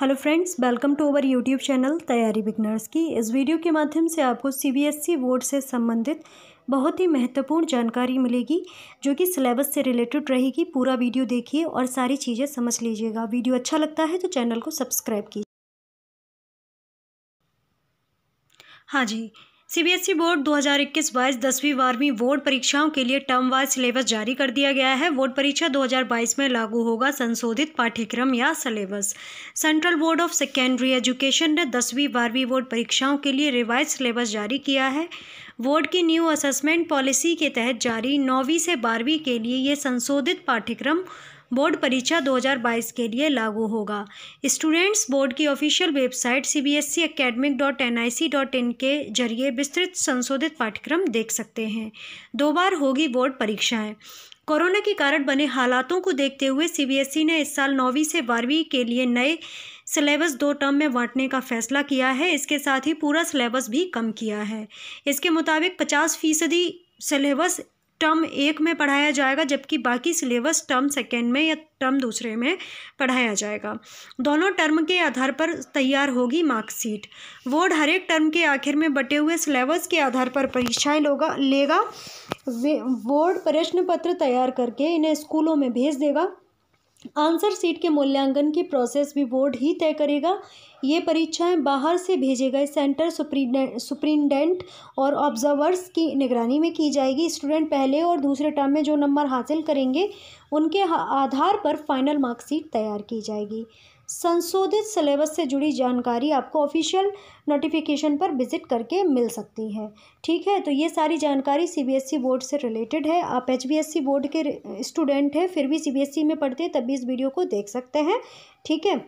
hello friends welcome to our YouTube channel तैयारी beginners की इस वीडियो के माध्यम से आपको सीबीएसई बोर्ड e से संबंधित बहुत ही महत्वपूर्ण जानकारी मिलेगी जो कि सिलेबस से रिलेटेड रहेगी पूरा वीडियो देखिए और सारी चीज़ें समझ लीजिएगा वीडियो अच्छा लगता है तो चैनल को सब्सक्राइब कीजिए हाँ जी सीबीएसई बोर्ड 2021 बाईस दसवीं बारहवीं बोर्ड परीक्षाओं के लिए टर्म वाइज सिलेबस जारी कर दिया गया है बोर्ड परीक्षा 2022 में लागू होगा संशोधित पाठ्यक्रम या syllabus central board of secondary education ने दसवीं बारहवीं बोर्ड परीक्षाओं के लिए रिवाइज सिलेबस जारी किया है बोर्ड की न्यू असेसमेंट पॉलिसी के तहत जारी नौवीं से बारहवीं के लिए ये संशोधित पाठ्यक्रम बोर्ड परीक्षा 2022 के लिए लागू होगा स्टूडेंट्स बोर्ड की official website C B S के जरिए विस्तृत संशोधित पाठ्यक्रम देख सकते हैं दो बार होगी बोर्ड परीक्षाएं कोरोना के कारण बने हालातों को देखते हुए सीबीएसई e ने इस साल नौवीं से बारहवीं के लिए नए सिलेबस दो टर्म में बांटने का फैसला किया है इसके साथ ही पूरा सिलेबस भी कम किया है इसके मुताबिक पचास फीसदी सिलेबस टर्म एक में पढ़ाया जाएगा जबकि बाकी सिलेबस टर्म सेकेंड में या टर्म दूसरे में पढ़ाया जाएगा दोनों टर्म के आधार पर तैयार होगी मार्कशीट बोर्ड हर एक टर्म के आखिर में बटे हुए सिलेबस के आधार पर परीक्षाएं लोगा लेगा बोर्ड प्रश्न पत्र तैयार करके इन्हें स्कूलों में भेज देगा आंसर सीट के मूल्यांकन की प्रोसेस भी बोर्ड ही तय करेगा ये परीक्षाएं बाहर से भेजे गए सेंटर सुप्रिंटेंडेंट और ऑब्जर्वर्स की निगरानी में की जाएगी स्टूडेंट पहले और दूसरे टर्म में जो नंबर हासिल करेंगे उनके आधार पर फाइनल मार्कशीट तैयार की जाएगी संशोधित सिलेबस से जुड़ी जानकारी आपको ऑफिशियल नोटिफिकेशन पर विजिट करके मिल सकती है ठीक है तो ये सारी जानकारी सीबीएसई e बोर्ड से रिलेटेड है आप एचबीएसई e बोर्ड के स्टूडेंट हैं फिर भी सीबीएसई e में पढ़ते हैं तब भी इस वीडियो को देख सकते हैं ठीक है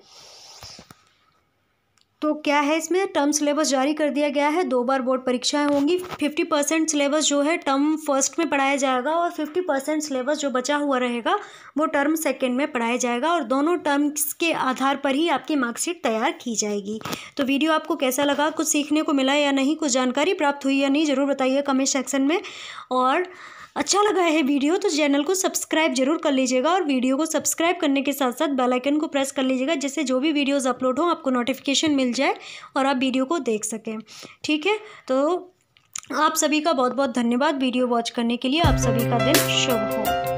तो क्या है इसमें टर्म सिलेबस जारी कर दिया गया है दो बार बोर्ड परीक्षाएं होंगी फिफ्टी परसेंट सिलेबस जो है टर्म फर्स्ट में पढ़ाया जाएगा और फिफ्टी परसेंट सिलेबस जो बचा हुआ रहेगा वो टर्म सेकेंड में पढ़ाया जाएगा और दोनों टर्म्स के आधार पर ही आपकी मार्कशीट तैयार की जाएगी तो वीडियो आपको कैसा लगा कुछ सीखने को मिला या नहीं कुछ जानकारी प्राप्त हुई या नहीं ज़रूर बताइए कमेंट सेक्शन में और अच्छा लगा है वीडियो तो चैनल को सब्सक्राइब जरूर कर लीजिएगा और वीडियो को सब्सक्राइब करने के साथ साथ बेल आइकन को प्रेस कर लीजिएगा जिससे जो भी वीडियोस अपलोड हों आपको नोटिफिकेशन मिल जाए और आप वीडियो को देख सकें ठीक है तो आप सभी का बहुत बहुत धन्यवाद वीडियो वॉच करने के लिए आप सभी का दिन शुभ हो